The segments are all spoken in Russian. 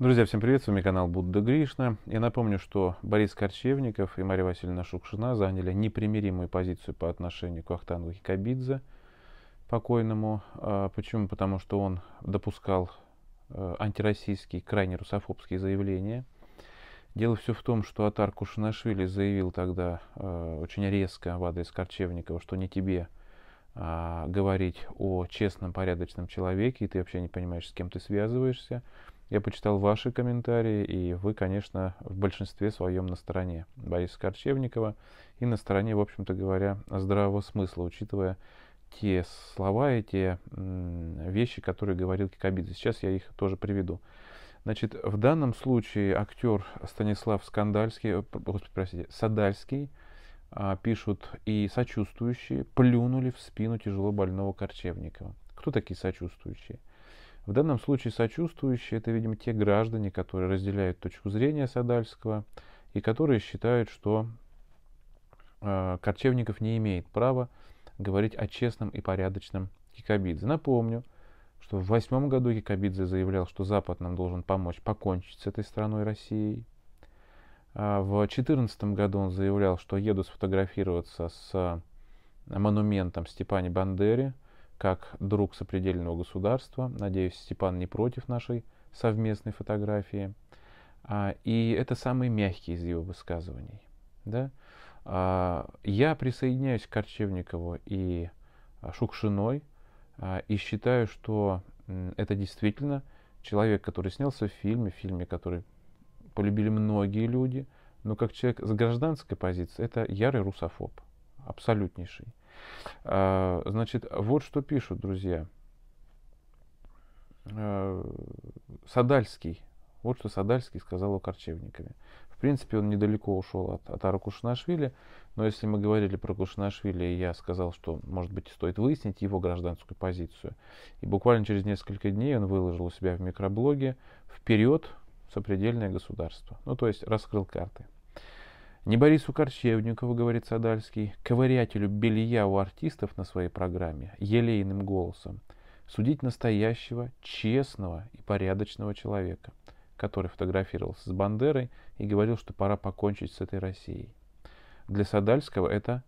Друзья, всем привет, с вами канал Будда Гришна. Я напомню, что Борис Корчевников и Мария Васильевна Шукшина заняли непримиримую позицию по отношению к Ахтангу Хикабидзе, покойному. А, почему? Потому что он допускал э, антироссийские, крайне русофобские заявления. Дело все в том, что Атар Кушинашвили заявил тогда э, очень резко в адрес Корчевникова, что не тебе а, говорить о честном, порядочном человеке, и ты вообще не понимаешь, с кем ты связываешься. Я почитал ваши комментарии, и вы, конечно, в большинстве своем на стороне Бориса Корчевникова и на стороне, в общем-то говоря, здравого смысла, учитывая те слова и те вещи, которые говорил Кикабидзе. Сейчас я их тоже приведу. Значит, в данном случае актер Станислав Скандальский, э, господи, простите, Садальский, а, пишут и сочувствующие плюнули в спину тяжело больного Корчевникова. Кто такие сочувствующие? В данном случае сочувствующие – это, видимо, те граждане, которые разделяют точку зрения Садальского и которые считают, что э, Корчевников не имеет права говорить о честном и порядочном Кикабидзе. Напомню, что в восьмом году Якобидзе заявлял, что Запад нам должен помочь покончить с этой страной Россией. А в четырнадцатом году он заявлял, что еду сфотографироваться с э, монументом Степане Бандере – как друг сопредельного государства. Надеюсь, Степан не против нашей совместной фотографии. А, и это самый мягкий из его высказываний. Да? А, я присоединяюсь к Корчевникову и а, Шукшиной а, и считаю, что это действительно человек, который снялся в фильме, в фильме, который полюбили многие люди, но как человек с гражданской позиции, это ярый русофоб, абсолютнейший. А, значит, вот что пишут, друзья. А, Садальский. Вот что Садальский сказал о Корчевникове. В принципе, он недалеко ушел от, от Ара но если мы говорили про Кушнашвили, я сказал, что, может быть, стоит выяснить его гражданскую позицию. И буквально через несколько дней он выложил у себя в микроблоге «Вперед! Сопредельное государство». Ну, то есть раскрыл карты. Не Борису Корчевникову, говорит Садальский, ковырятелю белья у артистов на своей программе, елейным голосом, судить настоящего, честного и порядочного человека, который фотографировался с Бандерой и говорил, что пора покончить с этой Россией. Для Садальского это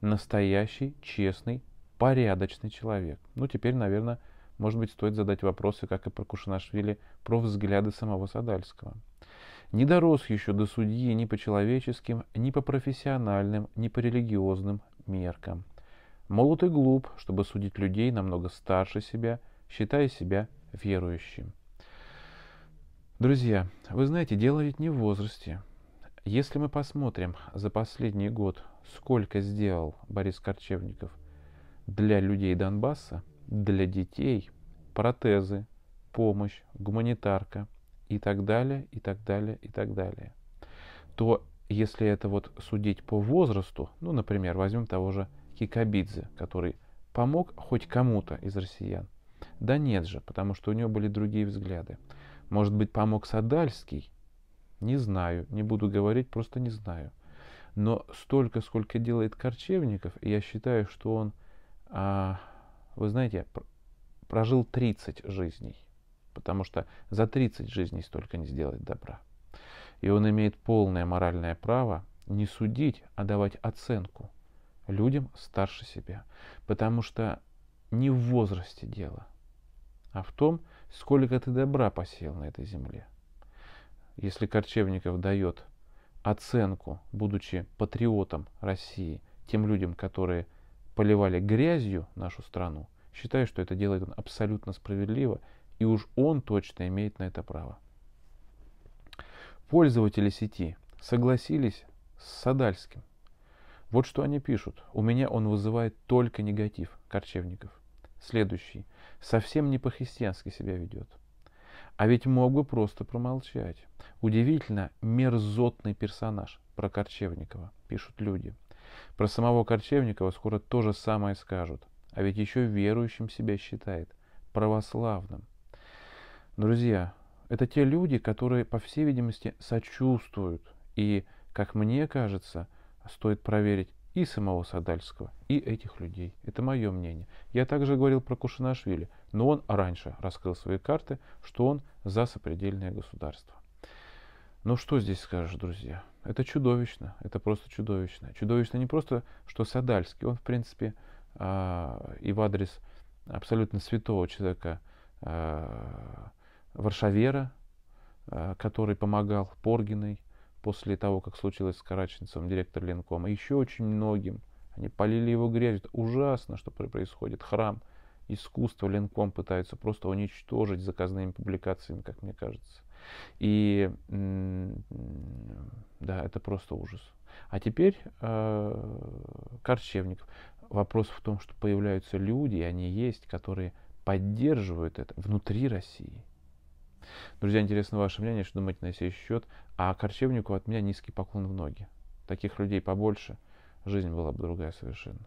настоящий, честный, порядочный человек. Ну, теперь, наверное, может быть, стоит задать вопросы, как и про Кушанашвили, про взгляды самого Садальского не дорос еще до судьи ни по человеческим, ни по профессиональным, ни по религиозным меркам. Молод и глуп, чтобы судить людей намного старше себя, считая себя верующим. Друзья, вы знаете, дело ведь не в возрасте. Если мы посмотрим за последний год, сколько сделал Борис Корчевников для людей Донбасса, для детей, протезы, помощь, гуманитарка – и так далее, и так далее, и так далее, то если это вот судить по возрасту, ну, например, возьмем того же Кикабидзе, который помог хоть кому-то из россиян. Да нет же, потому что у него были другие взгляды. Может быть, помог Садальский? Не знаю, не буду говорить, просто не знаю. Но столько, сколько делает Корчевников, я считаю, что он, а, вы знаете, прожил 30 жизней потому что за 30 жизней столько не сделать добра. И он имеет полное моральное право не судить, а давать оценку людям старше себя, потому что не в возрасте дело, а в том, сколько ты добра посеял на этой земле. Если Корчевников дает оценку, будучи патриотом России, тем людям, которые поливали грязью нашу страну, считаю, что это делает он абсолютно справедливо и уж он точно имеет на это право. Пользователи сети согласились с Садальским. Вот что они пишут. У меня он вызывает только негатив Корчевников. Следующий. Совсем не по-христиански себя ведет. А ведь мог бы просто промолчать. Удивительно мерзотный персонаж про Корчевникова, пишут люди. Про самого Корчевникова скоро то же самое скажут. А ведь еще верующим себя считает, православным. Друзья, это те люди, которые, по всей видимости, сочувствуют. И, как мне кажется, стоит проверить и самого Садальского, и этих людей. Это мое мнение. Я также говорил про Кушинашвили, но он раньше раскрыл свои карты, что он за сопредельное государство. Ну что здесь скажешь, друзья? Это чудовищно, это просто чудовищно. Чудовищно не просто, что Садальский, он в принципе э, и в адрес абсолютно святого человека э, Варшавера, э, который помогал Поргиной после того, как случилось с Караченцевым, директор Ленкома, еще очень многим. Они полили его грязью. ужасно, что происходит. Храм искусства Ленком пытаются просто уничтожить заказными публикациями, как мне кажется. И да, это просто ужас. А теперь э, Корчевников. Вопрос в том, что появляются люди, и они есть, которые поддерживают это внутри России. Друзья, интересно ваше мнение, что думаете на сей счет. А Корчевнику от меня низкий поклон в ноги. Таких людей побольше. Жизнь была бы другая совершенно.